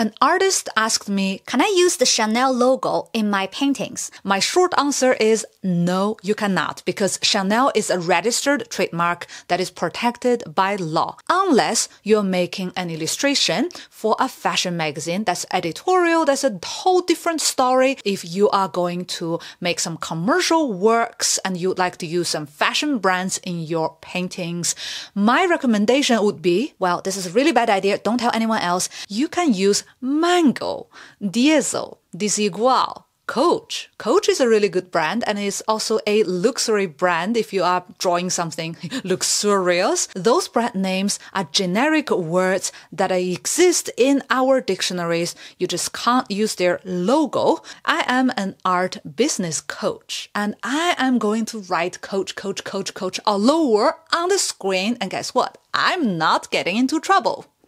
An artist asked me, can I use the Chanel logo in my paintings? My short answer is no, you cannot because Chanel is a registered trademark that is protected by law unless you're making an illustration for a fashion magazine. That's editorial. That's a whole different story. If you are going to make some commercial works and you'd like to use some fashion brands in your paintings, my recommendation would be, well, this is a really bad idea. Don't tell anyone else. You can use Mango, Diesel, Desigual, Coach. Coach is a really good brand and is also a luxury brand if you are drawing something luxurious. Those brand names are generic words that exist in our dictionaries. You just can't use their logo. I am an art business coach and I am going to write coach, coach, coach, coach all over on the screen. And guess what? I'm not getting into trouble.